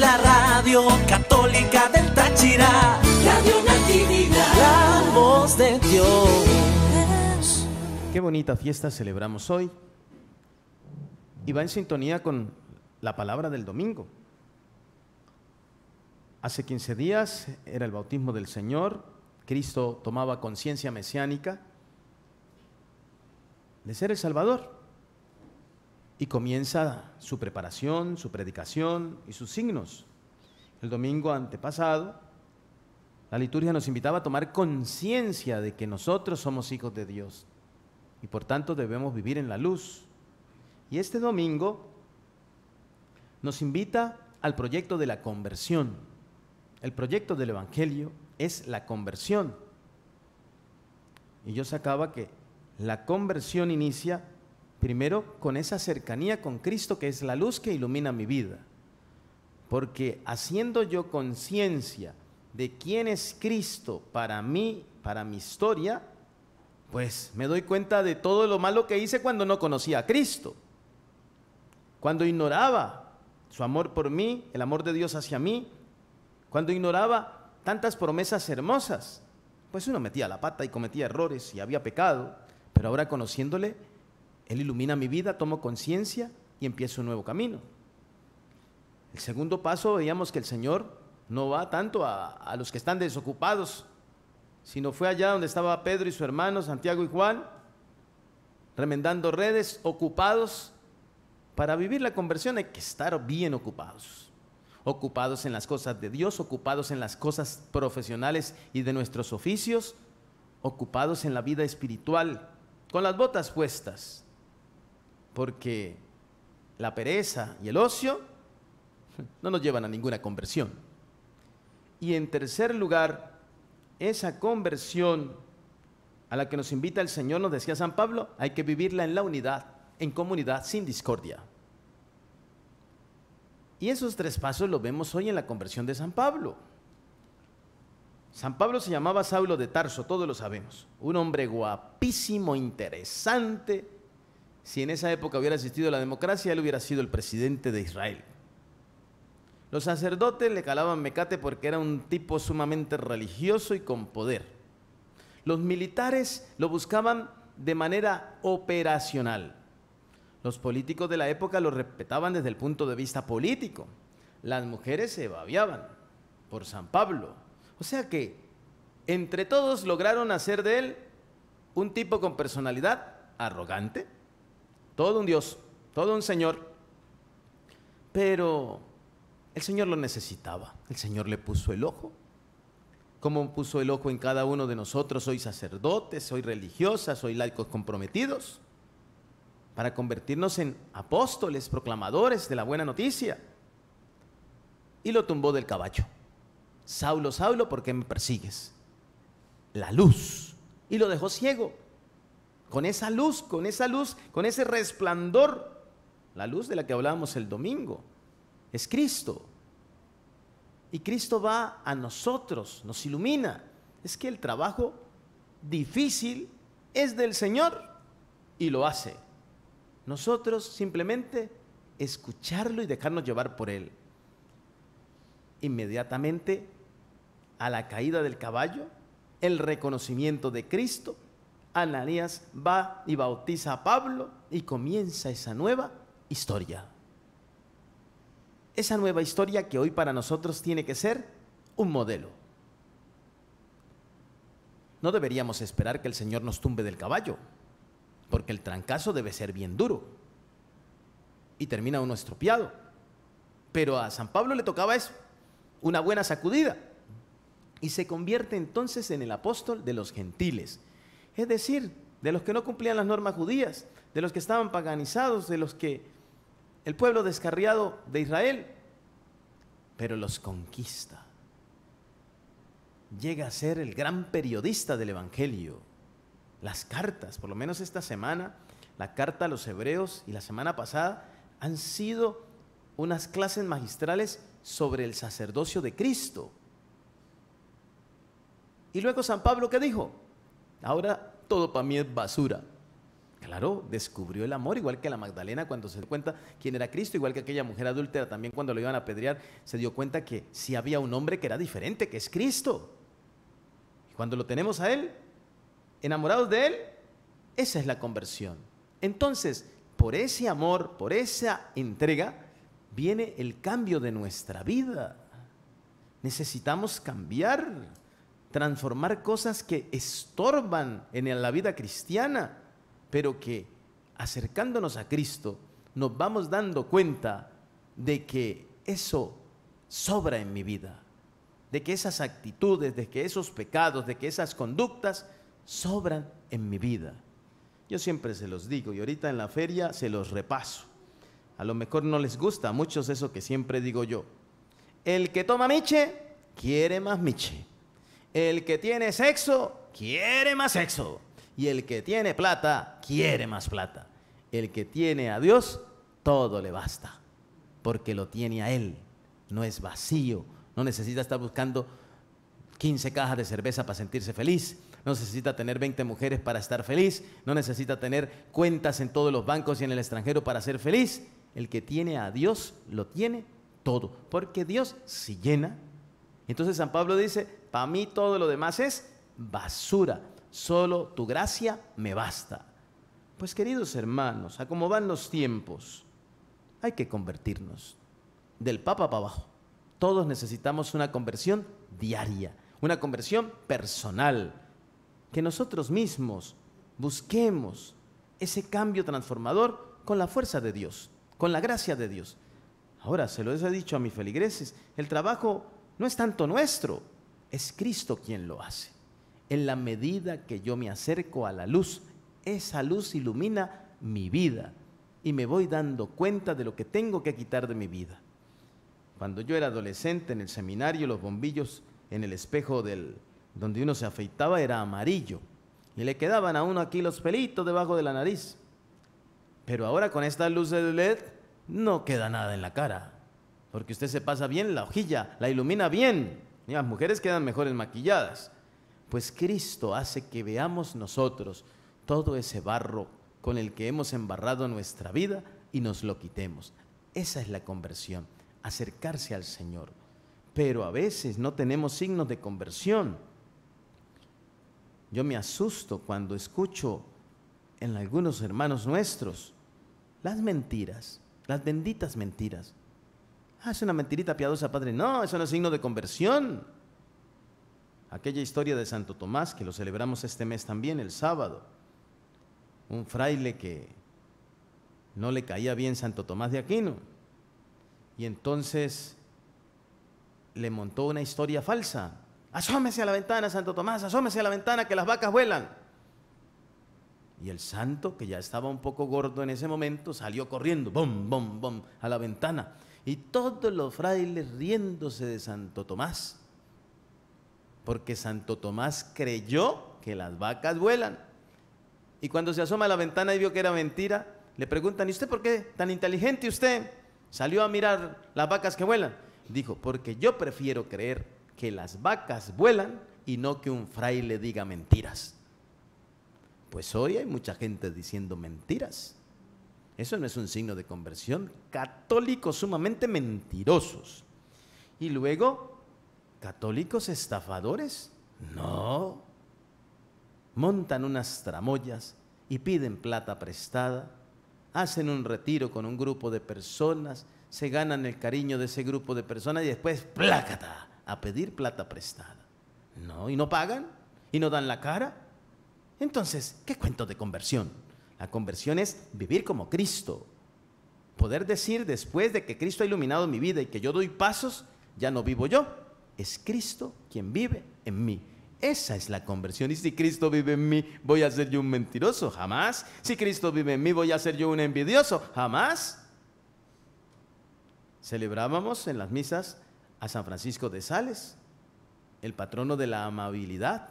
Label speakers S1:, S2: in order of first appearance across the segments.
S1: la radio católica del Táchira. Radio Natividad. La voz de Dios. Qué bonita fiesta celebramos hoy. Y va en sintonía con la palabra del domingo. Hace 15 días era el bautismo del Señor. Cristo tomaba conciencia mesiánica de ser el Salvador y comienza su preparación, su predicación y sus signos. El domingo antepasado, la liturgia nos invitaba a tomar conciencia de que nosotros somos hijos de Dios y por tanto debemos vivir en la luz. Y este domingo nos invita al proyecto de la conversión. El proyecto del Evangelio es la conversión. Y yo sacaba que la conversión inicia Primero, con esa cercanía con Cristo que es la luz que ilumina mi vida. Porque haciendo yo conciencia de quién es Cristo para mí, para mi historia, pues me doy cuenta de todo lo malo que hice cuando no conocía a Cristo. Cuando ignoraba su amor por mí, el amor de Dios hacia mí, cuando ignoraba tantas promesas hermosas, pues uno metía la pata y cometía errores y había pecado, pero ahora conociéndole, él ilumina mi vida, tomo conciencia y empiezo un nuevo camino. El segundo paso, veíamos que el Señor no va tanto a, los que están desocupados, sino fue allá donde estaba Pedro y su hermano, Santiago y Juan, remendando redes, ocupados. Para vivir la conversión hay que estar bien ocupados. Ocupados en las cosas de Dios, ocupados en las cosas profesionales y de nuestros oficios, ocupados en la vida espiritual, con las botas puestas, porque la pereza y el ocio no nos llevan a ninguna conversión. Y en tercer lugar, esa conversión a la que nos invita el Señor, nos decía San Pablo, hay que vivirla en la unidad, en comunidad, sin discordia. Y esos tres pasos los vemos hoy en la conversión de San Pablo. San Pablo se llamaba Saulo de Tarso, todos lo sabemos, un hombre guapísimo, interesante, si en esa época hubiera existido la democracia, él hubiera sido el presidente de Israel. Los sacerdotes le calaban mecate porque era un tipo sumamente religioso y con poder. Los militares lo buscaban de manera operacional. Los políticos de la época lo respetaban desde el punto de vista político. Las mujeres se babiaban por San Pablo. O sea que entre todos lograron hacer de él un tipo con personalidad arrogante, todo un Dios, todo un Señor. Pero el Señor lo necesitaba. El Señor le puso el ojo. Como puso el ojo en cada uno de nosotros? Soy sacerdotes, soy religiosas, soy laicos comprometidos. Para convertirnos en apóstoles, proclamadores de la buena noticia. Y lo tumbó del caballo. Saulo, Saulo, ¿por qué me persigues? La luz. Y lo dejó ciego con esa luz, con esa luz, con ese resplandor, la luz de la que hablábamos el domingo, es Cristo. Y Cristo va a nosotros, nos ilumina. Es que el trabajo difícil es del Señor y lo hace. Nosotros simplemente escucharlo y dejarnos llevar por Él. Inmediatamente a la caída del caballo, el reconocimiento de Cristo, Ananías va y bautiza a Pablo y comienza esa nueva historia. Esa nueva historia que hoy para nosotros tiene que ser un modelo. No deberíamos esperar que el Señor nos tumbe del caballo, porque el trancazo debe ser bien duro y termina uno estropeado. Pero a San Pablo le tocaba eso, una buena sacudida, y se convierte entonces en el apóstol de los gentiles es decir, de los que no cumplían las normas judías, de los que estaban paganizados, de los que el pueblo descarriado de Israel, pero los conquista. Llega a ser el gran periodista del Evangelio. Las cartas, por lo menos esta semana, la carta a los hebreos y la semana pasada, han sido unas clases magistrales sobre el sacerdocio de Cristo. Y luego San Pablo, ¿qué dijo? Ahora todo para mí es basura. Claro, descubrió el amor, igual que la Magdalena cuando se dio cuenta quién era Cristo, igual que aquella mujer adúltera también cuando lo iban a apedrear, se dio cuenta que sí había un hombre que era diferente, que es Cristo. Y cuando lo tenemos a Él, enamorados de Él, esa es la conversión. Entonces, por ese amor, por esa entrega, viene el cambio de nuestra vida. Necesitamos cambiar transformar cosas que estorban en la vida cristiana, pero que acercándonos a Cristo nos vamos dando cuenta de que eso sobra en mi vida, de que esas actitudes, de que esos pecados, de que esas conductas sobran en mi vida. Yo siempre se los digo y ahorita en la feria se los repaso. A lo mejor no les gusta a muchos eso que siempre digo yo. El que toma miche, quiere más miche. El que tiene sexo quiere más sexo. Y el que tiene plata quiere más plata. El que tiene a Dios, todo le basta. Porque lo tiene a Él. No es vacío. No necesita estar buscando 15 cajas de cerveza para sentirse feliz. No necesita tener 20 mujeres para estar feliz. No necesita tener cuentas en todos los bancos y en el extranjero para ser feliz. El que tiene a Dios lo tiene todo. Porque Dios, si llena, entonces San Pablo dice, para mí todo lo demás es basura, solo tu gracia me basta. Pues queridos hermanos, a cómo van los tiempos, hay que convertirnos. Del Papa para abajo. Todos necesitamos una conversión diaria, una conversión personal. Que nosotros mismos busquemos ese cambio transformador con la fuerza de Dios, con la gracia de Dios. Ahora, se lo he dicho a mis feligreses, el trabajo no es tanto nuestro, es Cristo quien lo hace. En la medida que yo me acerco a la luz, esa luz ilumina mi vida y me voy dando cuenta de lo que tengo que quitar de mi vida. Cuando yo era adolescente en el seminario, los bombillos en el espejo del, donde uno se afeitaba era amarillo y le quedaban a uno aquí los pelitos debajo de la nariz. Pero ahora con esta luz de LED no queda nada en la cara porque usted se pasa bien la hojilla, la ilumina bien. Y las mujeres quedan mejores maquilladas. Pues Cristo hace que veamos nosotros todo ese barro con el que hemos embarrado nuestra vida y nos lo quitemos. Esa es la conversión, acercarse al Señor. Pero a veces no tenemos signos de conversión. Yo me asusto cuando escucho en algunos hermanos nuestros las mentiras, las benditas mentiras. Ah, es una mentirita piadosa, padre. No, es un signo de conversión. Aquella historia de Santo Tomás, que lo celebramos este mes también, el sábado. Un fraile que no le caía bien Santo Tomás de Aquino. Y entonces le montó una historia falsa. Asómese a la ventana, Santo Tomás, asómese a la ventana, que las vacas vuelan. Y el santo, que ya estaba un poco gordo en ese momento, salió corriendo, bom, bom, bom, a la ventana y todos los frailes riéndose de Santo Tomás, porque Santo Tomás creyó que las vacas vuelan. Y cuando se asoma a la ventana y vio que era mentira, le preguntan, ¿y usted por qué tan inteligente usted salió a mirar las vacas que vuelan? Dijo, porque yo prefiero creer que las vacas vuelan y no que un fraile diga mentiras. Pues hoy hay mucha gente diciendo mentiras. Eso no es un signo de conversión. Católicos sumamente mentirosos. Y luego, católicos estafadores. No. Montan unas tramoyas y piden plata prestada. Hacen un retiro con un grupo de personas. Se ganan el cariño de ese grupo de personas y después, plácata, a pedir plata prestada. No, y no pagan, y no dan la cara. Entonces, ¿qué cuento de conversión? La conversión es vivir como Cristo. Poder decir después de que Cristo ha iluminado mi vida y que yo doy pasos, ya no vivo yo. Es Cristo quien vive en mí. Esa es la conversión. Y si Cristo vive en mí, voy a ser yo un mentiroso. Jamás. Si Cristo vive en mí, voy a ser yo un envidioso. Jamás. Celebrábamos en las misas a San Francisco de Sales, el patrono de la amabilidad.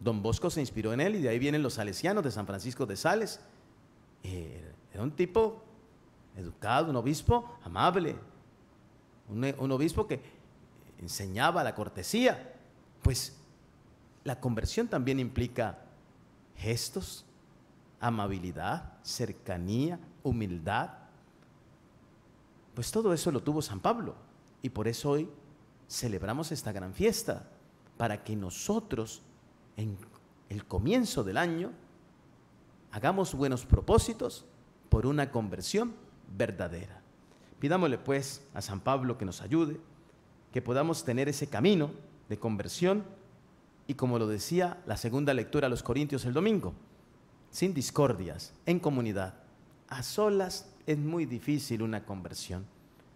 S1: Don Bosco se inspiró en él y de ahí vienen los salesianos de San Francisco de Sales. Eh, era un tipo educado, un obispo amable, un obispo que enseñaba la cortesía. Pues la conversión también implica gestos, amabilidad, cercanía, humildad. Pues todo eso lo tuvo San Pablo y por eso hoy celebramos esta gran fiesta, para que nosotros en el comienzo del año Hagamos buenos propósitos por una conversión verdadera. Pidámosle pues a San Pablo que nos ayude, que podamos tener ese camino de conversión y como lo decía la segunda lectura a los Corintios el domingo, sin discordias, en comunidad. A solas es muy difícil una conversión.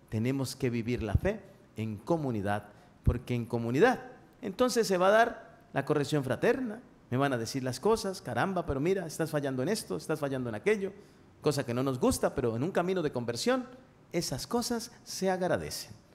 S1: Tenemos que vivir la fe en comunidad, porque en comunidad entonces se va a dar la corrección fraterna, me van a decir las cosas, caramba, pero mira, estás fallando en esto, estás fallando en aquello, cosa que no nos gusta, pero en un camino de conversión, esas cosas se agradecen.